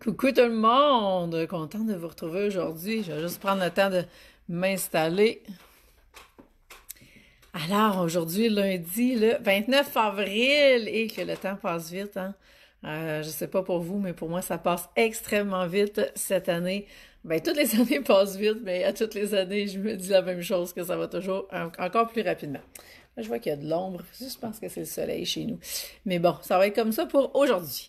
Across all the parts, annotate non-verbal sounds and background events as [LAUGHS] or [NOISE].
Coucou tout le monde! Content de vous retrouver aujourd'hui. Je vais juste prendre le temps de m'installer. Alors, aujourd'hui, lundi, le 29 avril, et que le temps passe vite, hein? Euh, je sais pas pour vous, mais pour moi, ça passe extrêmement vite cette année. Bien, toutes les [LAUGHS] années passent vite, mais à toutes les années, je me dis la même chose, que ça va toujours encore plus rapidement. je vois qu'il y a de l'ombre. Je pense que c'est le soleil chez nous. Mais bon, ça va être comme ça pour aujourd'hui.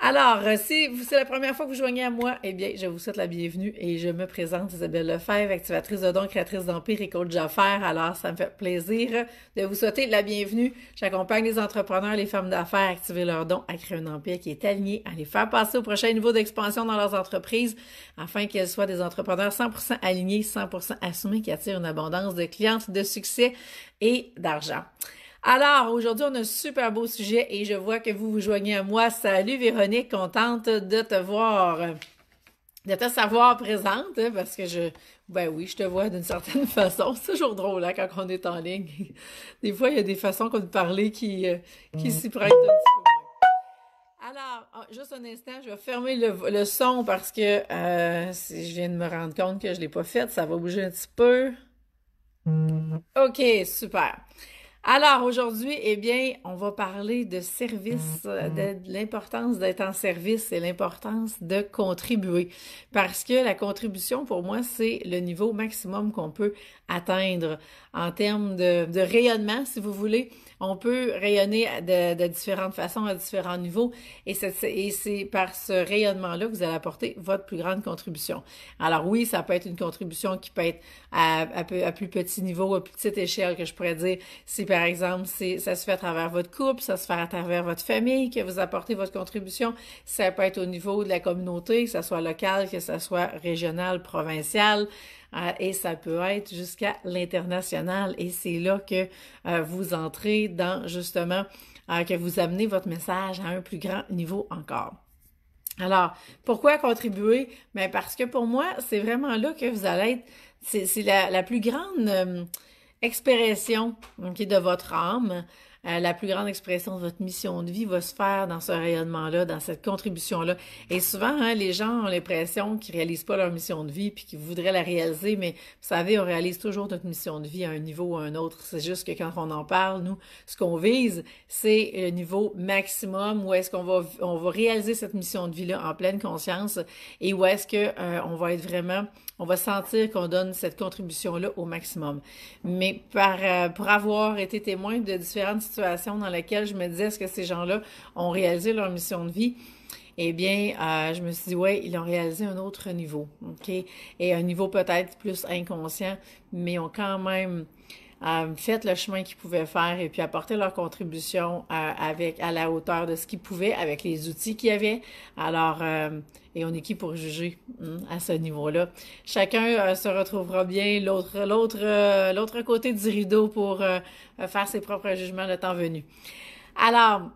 Alors, euh, si c'est la première fois que vous joignez à moi, eh bien, je vous souhaite la bienvenue et je me présente Isabelle Lefebvre, activatrice de dons, créatrice d'empire et coach d'affaires. Alors, ça me fait plaisir de vous souhaiter la bienvenue. J'accompagne les entrepreneurs, les femmes d'affaires à activer leurs dons, à créer un empire qui est aligné, à les faire passer au prochain niveau d'expansion dans leurs entreprises afin qu'elles soient des entrepreneurs 100% alignés, 100% assumés, qui attirent une abondance de clientes, de succès et d'argent. Alors, aujourd'hui, on a un super beau sujet et je vois que vous vous joignez à moi. Salut Véronique, contente de te voir, de te savoir présente, hein, parce que je, ben oui, je te vois d'une certaine [LAUGHS] façon. C'est toujours drôle hein, quand on est en ligne. Des fois, il y a des façons de parler qui, euh, qui mm. s'y prennent un petit peu. Alors, ah, juste un instant, je vais fermer le, son parce que euh, si je viens de me rendre compte que je ne l'ai pas fait, ça va bouger un petit peu. Mm. OK, super. Alors aujourd'hui, eh bien, on va parler de service, euh, de mm-hmm. l'importance d'être en service et l'importance de contribuer. Parce que la contribution, pour moi, c'est le niveau maximum qu'on peut atteindre en termes de, de rayonnement, si vous voulez, on peut rayonner de, différentes façons, à différents niveaux, et c'est par ce rayonnement-là que vous allez apporter votre plus grande contribution. Alors oui, ça peut être une contribution qui peut être à, à plus petit niveau, à plus petite échelle, que je pourrais dire, si par exemple, ça se fait à travers votre couple, ça se fait à travers votre famille que vous apportez votre contribution, ça peut être au niveau de la communauté, que ce soit local, que ce soit régional, provincial, ah, et ça peut être jusqu'à l'international. Et c'est là que euh, vous entrez dans justement, euh, que vous amenez votre message à un plus grand niveau encore. Alors, pourquoi contribuer? mais ben, parce que pour moi, c'est vraiment là que vous allez être, c'est la, plus grande euh, expression de votre âme. Euh, la plus grande expression de votre mission de vie va se faire dans ce rayonnement-là, dans cette contribution-là. Et souvent, hein, les gens ont l'impression qu'ils réalisent pas leur mission de vie puis qu'ils voudraient la réaliser, mais vous savez, on réalise toujours notre mission de vie à un niveau ou à un autre. C'est juste que quand on en parle, nous, ce qu'on vise, c'est le niveau maximum où est-ce qu'on va, on va réaliser cette mission de vie-là en pleine conscience et où est-ce que euh, on va être vraiment on va sentir qu'on donne cette contribution-là au maximum. Mais par, euh, pour avoir été témoin de différentes situations dans lesquelles je me disais est-ce que ces gens-là ont réalisé leur mission de vie, eh bien, euh, je me suis dit, ouais, ils ont réalisé un autre niveau, OK? Et un niveau peut-être plus inconscient, mais ont quand même faites le chemin qu'ils pouvaient faire et puis apporter leur contribution euh, avec à la hauteur de ce qu'ils pouvaient avec les outils qu'ils avaient. Alors euh, et on est qui pour juger hmm, à ce niveau-là. Chacun euh, se retrouvera bien l'autre l'autre l'autre côté du rideau pour faire ses propres jugements le temps venu. Alors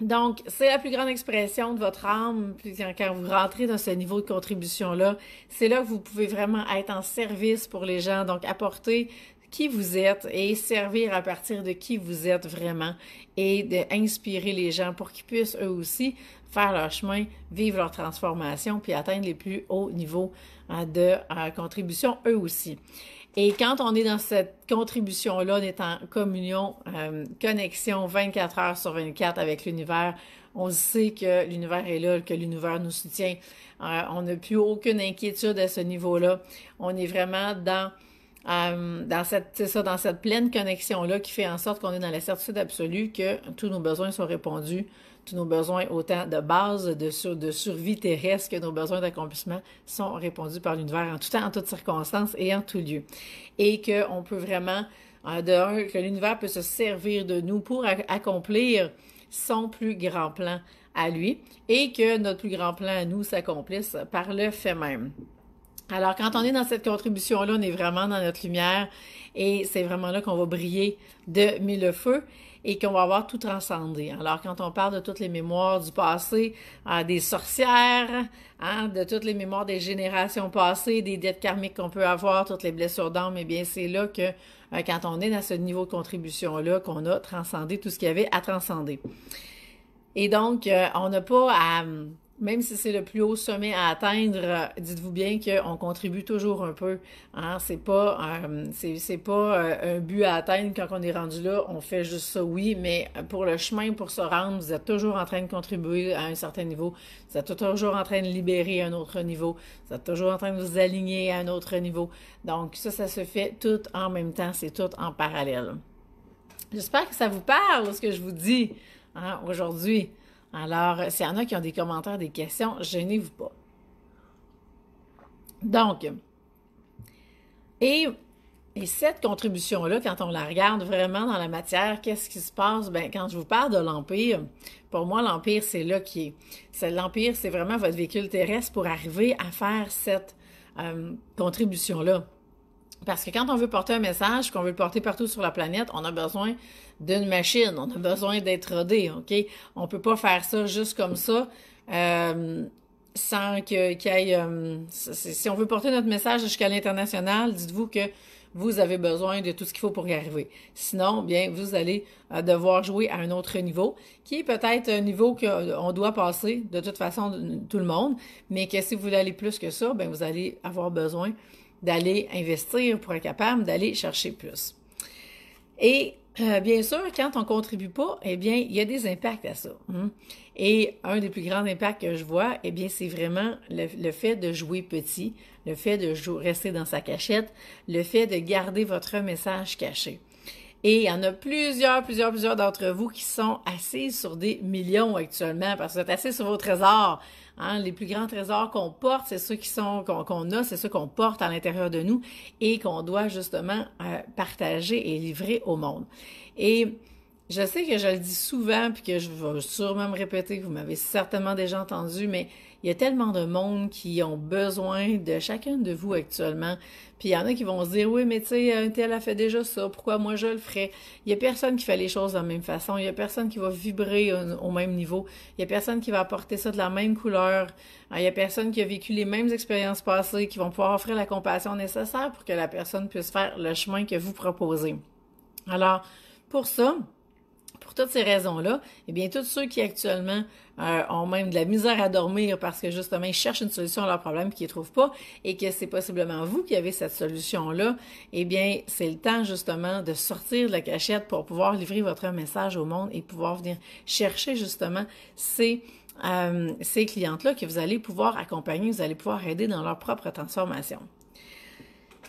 donc, c'est la plus grande expression de votre âme quand vous rentrez dans ce niveau de contribution-là. C'est là que vous pouvez vraiment être en service pour les gens, donc apporter qui vous êtes et servir à partir de qui vous êtes vraiment et d'inspirer les gens pour qu'ils puissent eux aussi faire leur chemin, vivre leur transformation, puis atteindre les plus hauts niveaux hein, de euh, contribution eux aussi. Et quand on est dans cette contribution-là, on est en communion, euh, connexion 24 heures sur 24 avec l'univers. On sait que l'univers est là, que l'univers nous soutient. Euh, on n'a plus aucune inquiétude à ce niveau-là. On est vraiment dans euh, dans cette, dans cette pleine connexion-là qui fait en sorte qu'on est dans la certitude absolue que tous nos besoins sont répondus, tous nos besoins autant de base, de, de survie terrestre que nos besoins d'accomplissement sont répondus par l'univers en tout temps, en toutes circonstances et en tout lieu. Et qu'on peut vraiment, euh, que l'univers peut se servir de nous pour accomplir son plus grand plan à lui et que notre plus grand plan à nous s'accomplisse par le fait même. Alors, quand on est dans cette contribution-là, on est vraiment dans notre lumière et c'est vraiment là qu'on va briller de mille feux et qu'on va avoir tout transcendé. Alors, quand on parle de toutes les mémoires du passé, hein, des sorcières, hein, de toutes les mémoires des générations passées, des dettes karmiques qu'on peut avoir, toutes les blessures d'âme, eh bien, c'est là que, euh, quand on est dans ce niveau de contribution-là, qu'on a transcendé tout ce qu'il y avait à transcender. Et donc, euh, on n'a pas à hum, même si c'est le plus haut sommet à atteindre, euh, dites-vous bien qu'on contribue toujours un peu. Ce hein. C'est pas, euh, c'est, pas euh, un but à atteindre quand on est rendu là. On fait juste ça, oui, mais pour le chemin, pour se rendre, vous êtes toujours en train de contribuer à un certain niveau. Vous êtes toujours en train de libérer un autre niveau. Vous êtes toujours en train de vous aligner à un autre niveau. Donc ça, ça se fait tout en même temps. C'est tout en parallèle. J'espère que ça vous parle, ce que je vous dis hein, aujourd'hui. Alors, euh, s'il y en a qui ont des commentaires, des questions, gênez-vous pas. Donc, et, et cette contribution-là, quand on la regarde vraiment dans la matière, qu'est-ce qui se passe? Ben, quand je vous parle de l'Empire, pour moi, l'Empire, c'est là qui est. L'Empire, c'est vraiment votre véhicule terrestre pour arriver à faire cette euh, contribution-là. Parce que quand on veut porter un message, qu'on veut le porter partout sur la planète, on a besoin d'une machine, on a besoin d'être rodé, OK? On peut pas faire ça juste comme ça euh, sans que qu'il y ait... Euh, si on veut porter notre message jusqu'à l'international, dites-vous que vous avez besoin de tout ce qu'il faut pour y arriver. Sinon, bien, vous allez euh, devoir jouer à un autre niveau, qui est peut-être un niveau qu'on doit passer de toute façon, tout le monde, mais que si vous voulez aller plus que ça, bien, vous allez avoir besoin d'aller investir pour être capable d'aller chercher plus. Et euh, bien sûr, quand on contribue pas, eh bien, il y a des impacts à ça. Hein. Et un des plus grands impacts que je vois, eh bien, c'est vraiment le, fait de jouer petit, le fait de jouer, rester dans sa cachette, le fait de garder votre message caché. Et il y en a plusieurs, plusieurs, plusieurs d'entre vous qui sont assis sur des millions actuellement parce que vous êtes assis sur vos trésors. Hein, les plus grands trésors qu'on porte, c'est ceux qui sont qu'on a, c'est ceux qu'on porte à l'intérieur de nous et qu'on doit justement euh, partager et livrer au monde. Et je sais que je le dis souvent, puis que je vais sûrement me répéter, que vous m'avez certainement déjà entendu, mais il y a tellement de monde qui ont besoin de chacun de vous actuellement. Puis il y en a qui vont se dire oui, mais tu sais, un tel a fait déjà ça, pourquoi moi je le ferais Il y a personne qui fait les choses de la même façon, il y a personne qui va vibrer au même niveau, il y a personne qui va apporter ça de la même couleur, ah, il y a personne qui a vécu les mêmes expériences passées qui vont pouvoir offrir la compassion nécessaire pour que la personne puisse faire le chemin que vous proposez. Alors, pour ça, pour toutes ces raisons-là, eh bien, tous ceux qui actuellement euh, ont même de la misère à dormir parce que justement, ils cherchent une solution à leur problème qu'ils ne trouvent pas et que c'est possiblement vous qui avez cette solution-là, eh bien, c'est le temps justement de sortir de la cachette pour pouvoir livrer votre message au monde et pouvoir venir chercher justement ces... Euh, clientes-là que vous allez pouvoir accompagner, vous allez pouvoir aider dans leur propre transformation.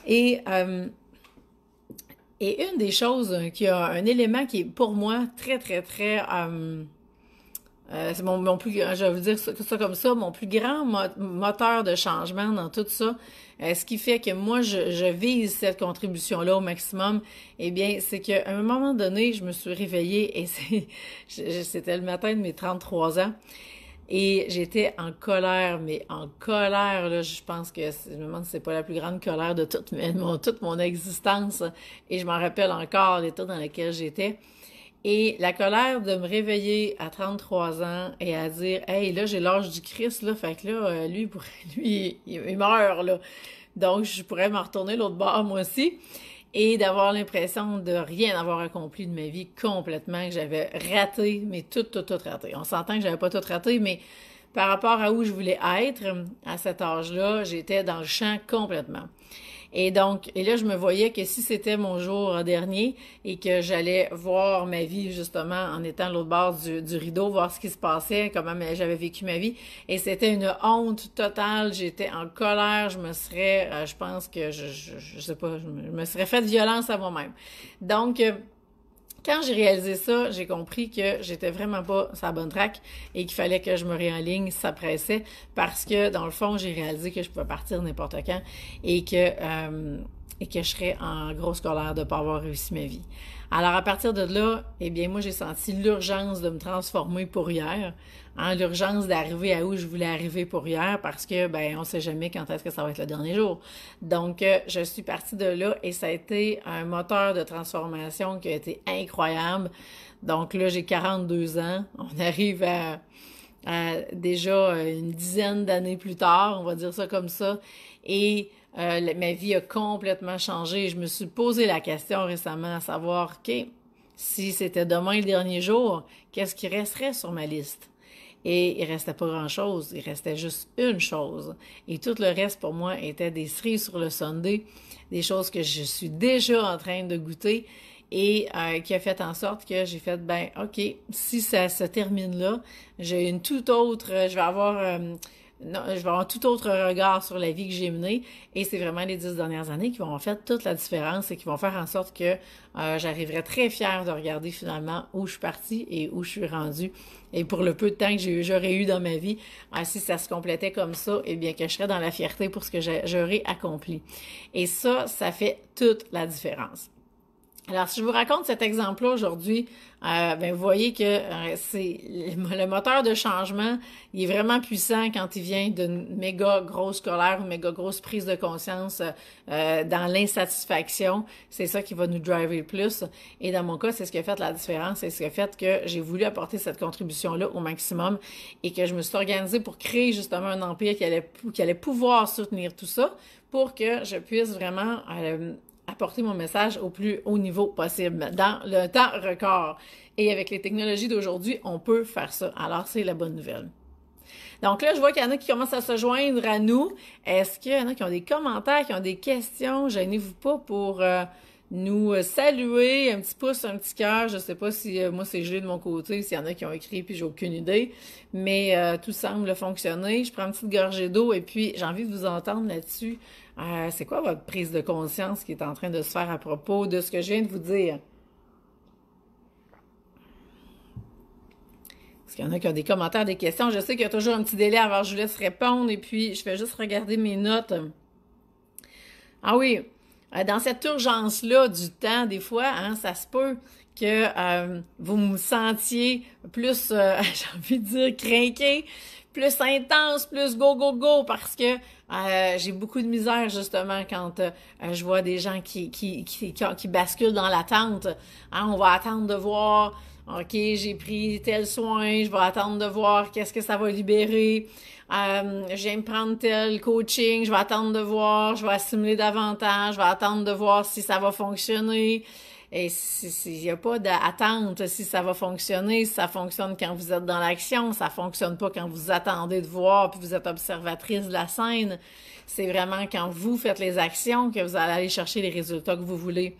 Et euh, et une des choses euh, qui a un élément qui est pour moi très, très, très... Euh, euh, c'est mon, mon, plus je vais vous dire ça, ça, comme ça, mon plus grand moteur de changement dans tout ça, ce qui fait que moi, je, je vise cette contribution-là au maximum, eh bien, c'est qu'à un moment donné, je me suis réveillée et [LAUGHS] c'était le matin de mes 33 ans. Et j'étais en colère, mais en colère, là, je pense que je me c'est pas la plus grande colère de toute, mon, toute mon existence. Et je m'en rappelle encore l'état dans lequel j'étais. Et la colère de me réveiller à 33 ans et à dire Hey, là, j'ai l'âge du Christ, là, fait que là, euh, lui, [LAUGHS] lui il, il meurt, là. Donc, je pourrais m'en retourner l'autre bord, moi aussi et d'avoir l'impression de rien avoir accompli de ma vie complètement, que j'avais raté, mais tout, tout, tout raté. On s'entend que j'avais pas tout raté, mais par rapport à où je voulais être à cet âge-là, j'étais dans le champ complètement. Et donc, et là, je me voyais que si c'était mon jour dernier et que j'allais voir ma vie justement en étant à l'autre bord du, du, rideau, voir ce qui se passait, comment j'avais vécu ma vie. Et c'était une honte totale. J'étais en colère. Je me serais, euh, je pense que je, je, sais pas, je me serais fait violence à moi-même. Donc, euh, quand j'ai réalisé ça, j'ai compris que j'étais vraiment pas sur la bonne track et qu'il fallait que je me réaligne, ça pressait, parce que dans le fond, j'ai réalisé que je pouvais partir n'importe quand et que, euh, et que je serais en grosse colère de ne pas avoir réussi ma vie. Alors à partir de là, eh bien moi j'ai senti l'urgence de me transformer pour hier, hein, l'urgence d'arriver à où je voulais arriver pour hier parce que ben on sait jamais quand est-ce que ça va être le dernier jour. Donc euh, je suis partie de là et ça a été un moteur de transformation qui a été incroyable. Donc là j'ai 42 ans, on [LAUGHS] arrive à déjà euh, une dizaine d'années plus tard, on va dire ça comme ça. Et euh, ma vie a complètement changé. Je me suis posé la question récemment à savoir, OK, si c'était demain le dernier jour, qu'est-ce qui resterait sur ma liste? Et il restait pas grand-chose, il restait juste une chose. Et tout le reste pour moi était des cerises sur le Sunday, des choses que je suis déjà en train de goûter et euh, qui a fait en sorte que j'ai fait ben OK, si ça se termine là, j'ai une toute autre, je vais avoir euh, non, je vais avoir tout autre regard sur la vie que j'ai menée. Et c'est vraiment les dix dernières années qui vont en faire toute la différence et qui vont faire en sorte que euh, j'arriverai très fière de regarder finalement où je suis partie et où je suis rendue. Et pour le peu de temps que j'aurais eu dans ma vie, euh, si ça se complétait comme ça, eh bien que je serais dans la fierté pour ce que j'aurais accompli. Et ça, ça fait toute la différence. Alors, si je vous raconte cet exemple-là aujourd'hui, euh, ben, vous voyez que euh, c'est le moteur de changement, il est vraiment puissant quand il vient d'une méga grosse colère ou méga grosse prise de conscience euh, dans l'insatisfaction. C'est ça qui va nous driver le plus. Et dans mon cas, c'est ce qui a fait la différence. C'est ce qui a fait que j'ai voulu apporter cette contribution-là au maximum et que je me suis organisée pour créer justement un empire qui allait, qui allait pouvoir soutenir tout ça pour que je puisse vraiment apporter mon message au plus haut niveau possible dans le temps record. Et avec les technologies d'aujourd'hui, on peut faire ça. Alors, c'est la bonne nouvelle. Donc là, je vois qu'il y en a qui commencent à se joindre à nous. Est-ce qu'il y en a qui ont des commentaires, qui ont des questions? Gênez-vous pas pour euh, nous euh, saluer, un petit pouce, un petit cœur. Je sais pas si euh, moi c'est gelé de mon côté, s'il y en a qui ont écrit puis j'ai aucune idée, mais euh, tout semble fonctionner. Je prends une petite gorgée d'eau et puis j'ai envie de vous entendre là-dessus. c'est quoi votre prise de conscience qui est en train de se faire à propos de ce que je viens de vous dire? Est-ce qu'il y en a qui ont des commentaires, des questions. Je sais qu'il y a toujours un petit délai avant je vous laisse répondre et puis je vais juste regarder mes notes. Ah oui, euh, dans cette urgence-là du temps, des fois, hein, ça se peut que euh, vous me sentiez plus, euh, [LAUGHS] j'ai envie de dire, craqué, plus intense, plus go, go, go, parce que j'ai beaucoup de misère justement quand je vois des gens qui, qui, qui, basculent dans l'attente. Hein, on va attendre de voir OK, j'ai pris tel soin, je vais attendre de voir qu'est-ce que ça va libérer. Euh, j'aime prendre tel coaching, je vais attendre de voir, je vais assimiler davantage, je vais attendre de voir si ça va fonctionner. Et s'il n'y a pas d'attente, si ça va fonctionner, si ça fonctionne quand vous êtes dans l'action, ça fonctionne pas quand vous attendez de voir, puis vous êtes observatrice de la scène. C'est vraiment quand vous faites les actions que vous allez aller chercher les résultats que vous voulez.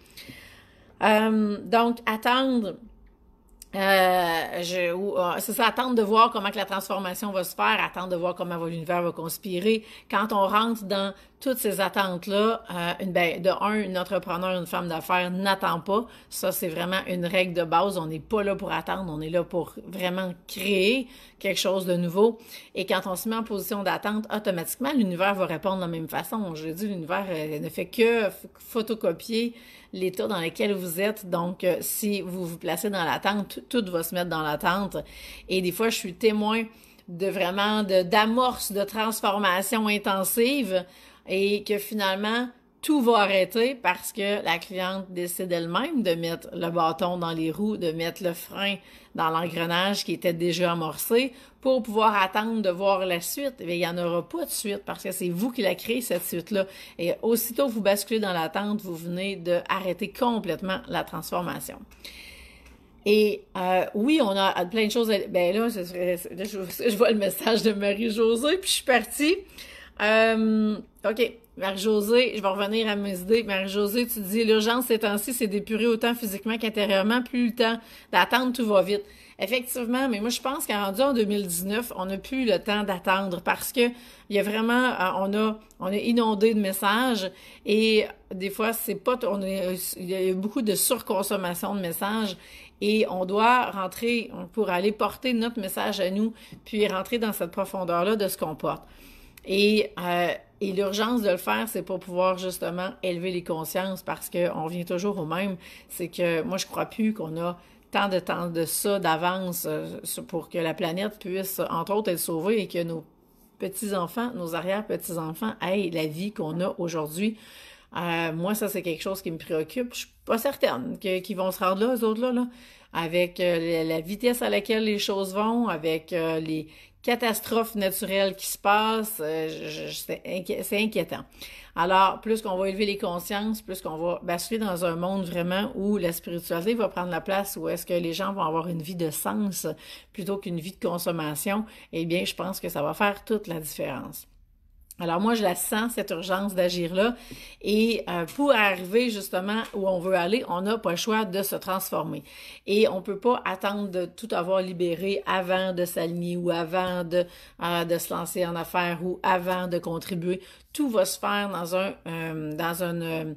Euh, donc, attendre, euh, euh, c'est ça, attendre de voir comment que la transformation va se faire, attendre de voir comment l'univers va conspirer. Quand on rentre dans toutes ces attentes-là, euh, ben, de un, une entrepreneur, une femme d'affaires n'attend pas. Ça, c'est vraiment une règle de base. On n'est pas là pour attendre, on est là pour vraiment créer quelque chose de nouveau. Et quand on se met en position d'attente, automatiquement, l'univers va répondre de la même façon. Je dit, l'univers euh, ne fait que photocopier l'état dans lequel vous êtes. Donc, euh, si vous vous placez dans l'attente, tout va se mettre dans l'attente. Et des fois, je suis témoin de vraiment d'amorce de, de transformation intensive et que finalement, tout va arrêter parce que la cliente décide elle-même de mettre le bâton dans les roues, de mettre le frein dans l'engrenage qui était déjà amorcé pour pouvoir attendre de voir la suite. Mais il n'y en aura pas de suite parce que c'est vous qui la créez, cette suite-là. Et aussitôt que vous basculez dans l'attente, vous venez d'arrêter complètement la transformation. Et euh, oui, on a plein de choses. Ben là, [LAUGHS] je, vois le message de Marie-Josée, puis je suis partie. Euh, OK, Marie-Josée, je vais revenir à mes idées. Marie-Josée, tu dis l'urgence ces temps-ci, c'est d'épurer autant physiquement qu'intérieurement, plus le temps d'attendre, tout va vite. Effectivement, mais moi je pense qu'en en 2019, on n'a plus le temps d'attendre parce que il y a vraiment euh, on a on est inondé de messages et des fois c'est pas on il y a beaucoup de surconsommation de messages et on doit rentrer pour aller porter notre message à nous puis rentrer dans cette profondeur là de ce qu'on porte. Et euh, et l'urgence de le faire, c'est pour pouvoir justement élever les consciences parce qu'on revient toujours au même. C'est que moi, je crois plus qu'on a tant de temps de ça d'avance euh, pour que la planète puisse, entre autres, être sauvée et que nos petits-enfants, nos arrière-petits-enfants aient la vie qu'on a aujourd'hui. Euh, moi, ça, c'est quelque chose qui me préoccupe. Je suis pas certaine qu'ils vont se rendre là, eux autres-là, là, avec euh, la vitesse à laquelle les choses vont, avec les catastrophe naturelle qui se passe, euh, c'est inquiétant. Alors, plus qu'on va élever les consciences, plus qu'on va basculer dans un monde vraiment où la spiritualité va prendre la place, où est-ce que les gens vont avoir une vie de sens plutôt qu'une vie de consommation, eh bien, je pense que ça va faire toute la différence. Alors moi, je la sens, cette urgence d'agir-là. Et euh, pour arriver justement où on veut aller, on n'a pas le choix de se transformer. Et on ne peut pas attendre de tout avoir libéré avant de s'aligner ou avant de, euh, de se lancer en affaires ou avant de contribuer. Tout va se faire dans un... Euh, dans une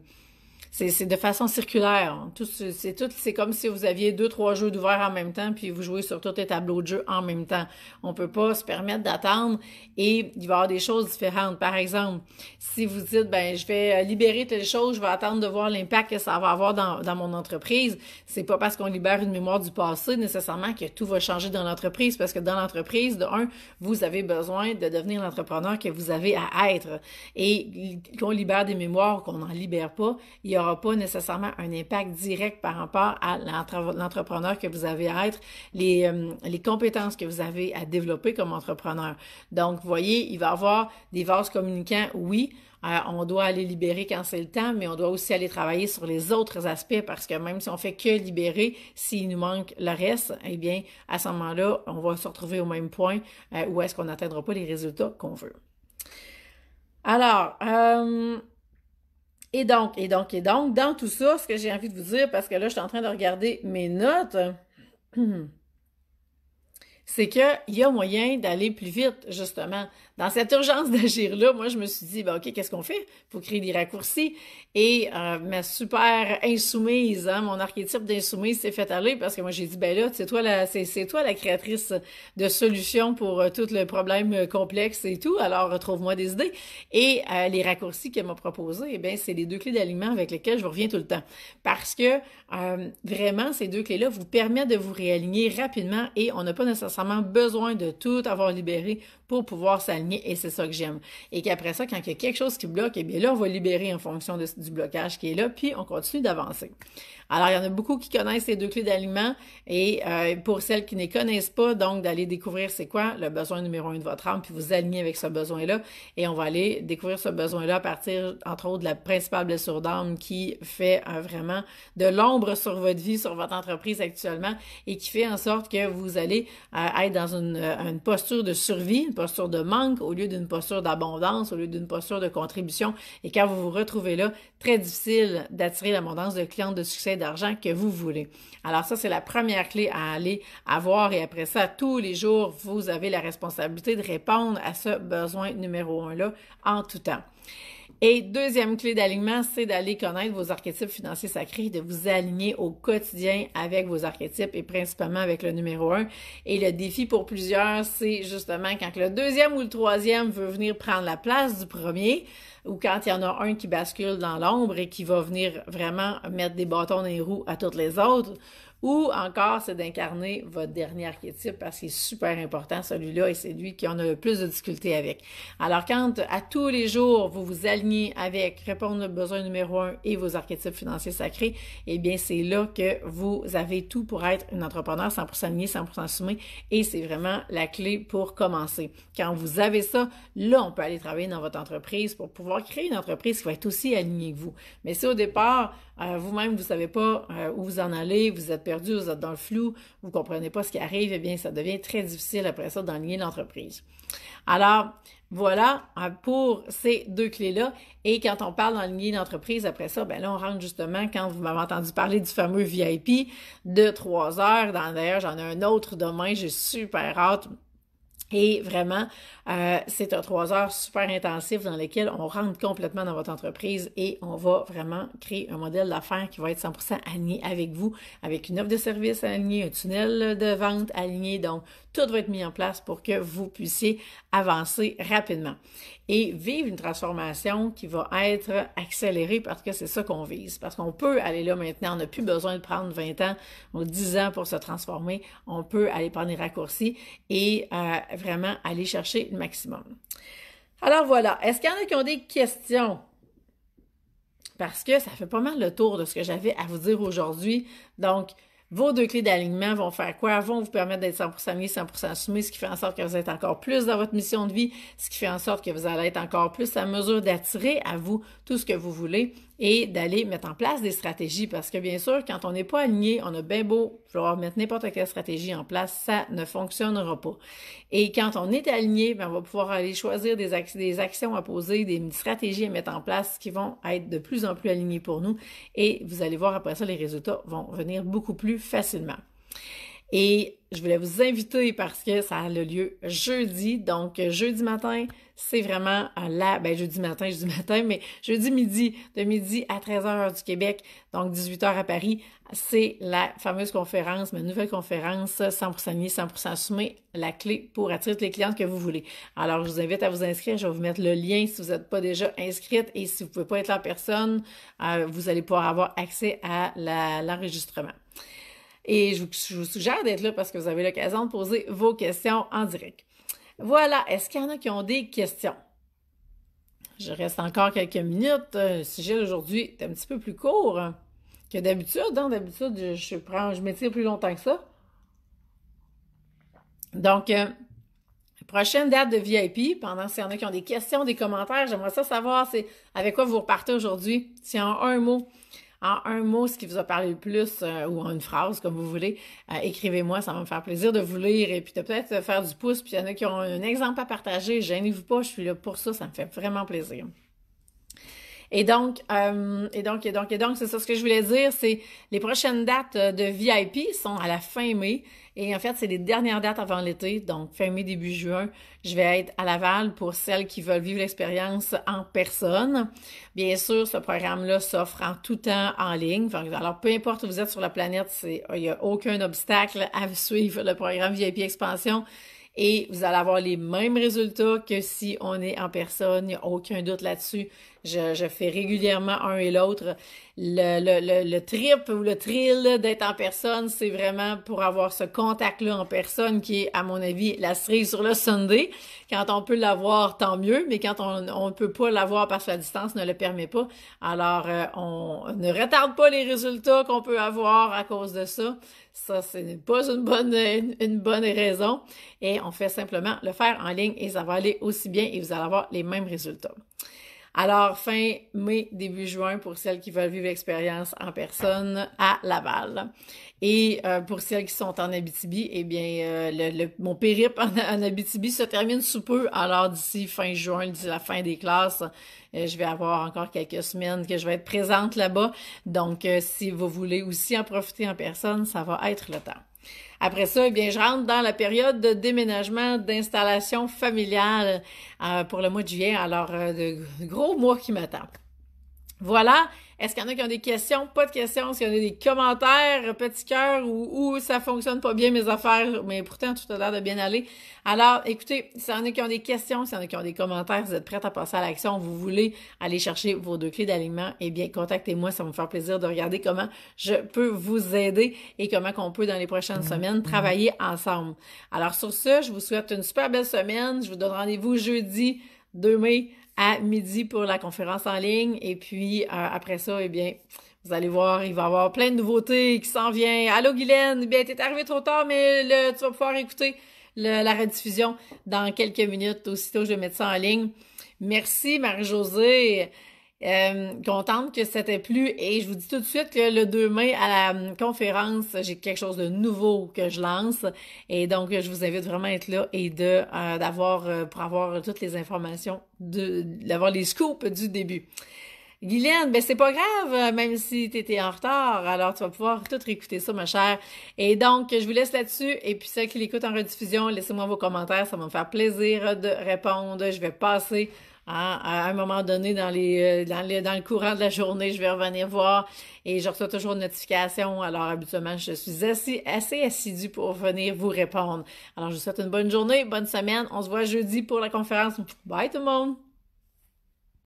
c'est de façon circulaire. C'est tout, c'est comme si vous aviez deux, trois jeux d'ouvert en même temps, puis vous jouez sur tous les tableaux de jeu en même temps. On peut pas se permettre d'attendre et il va y avoir des choses différentes. Par exemple, si vous dites, ben, je vais euh, libérer telle chose, je vais attendre de voir l'impact que ça va avoir dans, dans mon entreprise, c'est pas parce qu'on libère une mémoire du passé nécessairement que tout va changer dans l'entreprise, parce que dans l'entreprise, de un, vous avez besoin de devenir l'entrepreneur que vous avez à être. Et qu'on libère des mémoires qu'on n'en libère pas, il y aura pas nécessairement un impact direct par rapport à l'entrepreneur que vous avez à être, les, euh, les compétences que vous avez à développer comme entrepreneur. Donc, vous voyez, il va y avoir des vases communicants, oui, euh, on doit aller libérer quand c'est le temps, mais on doit aussi aller travailler sur les autres aspects parce que même si on fait que libérer, s'il nous manque le reste, eh bien, à ce moment-là, on va se retrouver au même point euh, où est-ce qu'on n'atteindra pas les résultats qu'on veut. Alors, et donc, et donc, et donc, dans tout ça, ce que j'ai envie de vous dire, parce que là, je suis en train de regarder mes notes, [CLEARS THROAT] c'est qu'il y a moyen d'aller plus vite, justement dans cette urgence d'agir-là, moi, je me suis dit, ben, OK, qu'est-ce qu'on fait? pour créer des raccourcis. Et euh, ma super insoumise, hein, mon archétype d'insoumise s'est fait aller parce que moi, j'ai dit, ben là, c'est toi la, c'est, toi la créatrice de solutions pour euh, tout le problème euh, complexe et tout. Alors, retrouve-moi des idées. Et les raccourcis qu'elle m'a proposés, eh ben c'est les deux clés d'alignement avec lesquelles je reviens tout le temps. Parce que vraiment, ces deux clés-là vous permettent de vous réaligner rapidement et on n'a pas nécessairement besoin de tout avoir libéré pour pouvoir s'aligner et c'est ça que j'aime. Et qu'après ça, quand il y a quelque chose qui bloque, eh bien là, on va libérer en fonction du blocage qui est là, puis on continue d'avancer. Alors, il y en a beaucoup qui connaissent ces deux clés d'alignement et euh, pour celles qui ne connaissent pas, donc d'aller découvrir c'est quoi le besoin numéro un de votre âme, puis vous aligner avec ce besoin-là et on va aller découvrir ce besoin-là à partir, entre autres, de la principale blessure d'âme qui fait euh, vraiment de l'ombre sur votre vie, sur votre entreprise actuellement et qui fait en sorte que vous allez euh, être dans une, une posture de survie, posture de manque, au lieu d'une posture d'abondance, au lieu d'une posture de contribution. Et quand vous vous retrouvez là, très difficile d'attirer l'abondance de clients de succès d'argent que vous voulez. Alors ça, c'est la première clé à aller avoir. Et après ça, tous les jours, vous avez la responsabilité de répondre à ce besoin numéro un-là en tout temps. Et deuxième clé d'alignement, c'est d'aller connaître vos archétypes financiers sacrés, de vous aligner au quotidien avec vos archétypes et principalement avec le numéro un. Et le défi pour plusieurs, c'est justement quand le deuxième ou le troisième veut venir prendre la place du premier ou quand il y en a un qui bascule dans l'ombre et qui va venir vraiment mettre des bâtons dans les roues à toutes les autres ou encore, c'est d'incarner votre dernier archétype parce qu'il est super important, celui-là, et c'est lui qui en a le plus de difficultés avec. Alors, quand à tous les jours, vous vous alignez avec répondre au besoin numéro un et vos archétypes financiers sacrés, eh bien, c'est là que vous avez tout pour être une entrepreneur 100% aligné, 100% assumé, et c'est vraiment la clé pour commencer. Quand vous avez ça, là, on peut aller travailler dans votre entreprise pour pouvoir créer une entreprise qui va être aussi alignée que vous. Mais si au départ, euh, vous-même, vous savez pas euh, où vous en allez, vous êtes perdu, vous êtes dans le flou, vous ne comprenez pas ce qui arrive, eh bien, ça devient très difficile après ça d'enligner l'entreprise. Alors, voilà euh, pour ces deux clés-là. Et quand on parle d'enligner l'entreprise, après ça, ben là, on rentre justement, quand vous m'avez entendu parler du fameux VIP de trois heures, d'ailleurs, j'en ai un autre demain, j'ai super hâte et vraiment, euh, c'est un trois heures super intensif dans lesquelles on rentre complètement dans votre entreprise et on va vraiment créer un modèle d'affaires qui va être 100% aligné avec vous, avec une offre de service alignée, un tunnel de vente aligné. Donc, tout va être mis en place pour que vous puissiez avancer rapidement et vivre une transformation qui va être accélérée parce que c'est ça qu'on vise. Parce qu'on peut aller là maintenant, on n'a plus besoin de prendre 20 ans ou 10 ans pour se transformer. On peut aller prendre des raccourcis et euh, vraiment aller chercher le maximum. Alors voilà, est-ce qu'il y en a qui ont des questions? Parce que ça fait pas mal le tour de ce que j'avais à vous dire aujourd'hui. Donc, vos deux clés d'alignement vont faire quoi? Vont vous permettre d'être 100% aligné, 100% soumis, ce qui fait en sorte que vous êtes encore plus dans votre mission de vie, ce qui fait en sorte que vous allez être encore plus à mesure d'attirer à vous tout ce que vous voulez et d'aller mettre en place des stratégies parce que bien sûr, quand on n'est pas aligné, on a bien beau vouloir mettre n'importe quelle stratégie en place, ça ne fonctionnera pas. Et quand on est aligné, ben, on va pouvoir aller choisir des, des actions à poser, des stratégies à mettre en place qui vont être de plus en plus alignées pour nous et vous allez voir après ça, les résultats vont venir beaucoup plus facilement. Et je voulais vous inviter parce que ça a lieu jeudi. Donc, jeudi matin, c'est vraiment là, ben jeudi matin, jeudi matin, mais jeudi midi, de midi à 13h du Québec, donc 18h à Paris, c'est la fameuse conférence, ma nouvelle conférence 100% nier, 100% soumise, la clé pour attirer les clientes que vous voulez. Alors, je vous invite à vous inscrire, je vais vous mettre le lien si vous n'êtes pas déjà inscrite et si vous ne pouvez pas être là en personne, euh, vous allez pouvoir avoir accès à l'enregistrement. Et je vous, suggère d'être là parce que vous avez l'occasion de poser vos questions en direct. Voilà, est-ce qu'il y en a qui ont des questions? Je reste encore quelques minutes. Euh, le sujet d'aujourd'hui est un petit peu plus court hein, que d'habitude. Hein. D'habitude, je, prends, je m'étire plus longtemps que ça. Donc, euh, prochaine date de VIP, pendant s'il y en a qui ont des questions, des commentaires, j'aimerais ça savoir c'est avec quoi vous repartez aujourd'hui. Si en un mot, en un mot ce qui vous a parlé le plus euh, ou en une phrase, comme vous voulez, euh, écrivez-moi, ça va me faire plaisir de vous lire et puis de peut-être euh, faire du pouce. Puis il y en a qui ont un exemple à partager, gênez-vous pas, je suis là pour ça, ça me fait vraiment plaisir. Et donc, et donc, et donc, et donc, c'est ça ce que je voulais dire, c'est les prochaines dates de VIP sont à la fin mai et en fait, c'est les dernières dates avant l'été, donc fin mai, début juin, je vais être à Laval pour celles qui veulent vivre l'expérience en personne. Bien sûr, ce programme-là s'offre en tout temps en ligne. Alors, peu importe où vous êtes sur la planète, il n'y a aucun obstacle à [LAUGHS] suivre le programme VIP Expansion et vous allez avoir les mêmes résultats que si on est en personne, il n'y a aucun doute là-dessus. Je, fais régulièrement un et l'autre. Le, trip ou le thrill d'être en personne, c'est vraiment pour avoir ce contact-là en personne qui est, à mon avis, la cerise sur le Sunday. Quand on peut l'avoir, tant mieux, mais quand on ne peut pas l'avoir parce que la distance ne le permet pas, alors euh, on ne retarde pas les résultats qu'on peut avoir à cause de ça. Ça, ce n'est pas une bonne, une bonne raison. Et on fait simplement le faire en ligne et ça va aller aussi bien et vous allez avoir les mêmes résultats. Alors, fin mai, début juin pour celles qui veulent vivre l'expérience en personne à Laval. Et euh, pour celles qui sont en Abitibi, eh bien, euh, le, mon périple en, Abitibi se termine sous peu. Alors, d'ici fin juin, d'ici la fin des classes, euh, je vais avoir encore quelques semaines que je vais être présente là-bas. Donc, si vous voulez aussi en profiter en personne, ça va être le temps. Après ça, eh bien, je rentre dans la période de déménagement, d'installation familiale euh, pour le mois de juillet. Alors, euh, de gros mois qui m'attendent. Voilà. Est-ce qu'il y en a qui ont des questions? Pas de questions. Est-ce qu'il y en a des commentaires, petit cœur, ou, ou, ça fonctionne pas bien mes affaires, mais pourtant tout a l'air de bien aller. Alors, écoutez, s'il y en a qui ont des questions, s'il y en a qui ont des commentaires, vous êtes prête à passer à l'action, vous voulez aller chercher vos deux clés d'alignement, eh bien, contactez-moi. Ça va me faire plaisir de regarder comment je peux vous aider et comment qu'on peut, dans les prochaines mm-hmm. semaines, travailler ensemble. Alors, sur ce, je vous souhaite une super belle semaine. Je vous donne rendez-vous jeudi 2 mai à midi pour la conférence en ligne. Et puis, euh, après ça, eh bien, vous allez voir, il va y avoir plein de nouveautés qui s'en viennent. Allô, Guylaine? Eh bien, t'es arrivé trop tard, mais le, tu vas pouvoir écouter la rediffusion dans quelques minutes. Aussitôt, je vais mettre ça en ligne. Merci, Marie-Josée. Euh, contente que ça t'ait plu et je vous dis tout de suite que le 2 mai à la hum, conférence, j'ai quelque chose de nouveau que je lance et donc je vous invite vraiment à être là et de euh, d'avoir euh, pour avoir toutes les informations de d'avoir les scoops du début. Guylaine, ben c'est pas grave, même si tu étais en retard, alors tu vas pouvoir tout réécouter ça, ma chère. Et donc, je vous laisse là-dessus. Et puis, ceux qui l'écoutent en rediffusion, laissez-moi vos commentaires, ça va me faire plaisir de répondre. Je vais passer ah, à un moment donné, dans, euh, dans, le courant de la journée, je vais revenir voir et je reçois toujours une notification. Alors, habituellement, je suis assez, assez assidue pour venir vous répondre. Alors, je vous souhaite une bonne journée, bonne semaine. On se voit jeudi pour la conférence. Bye tout le monde!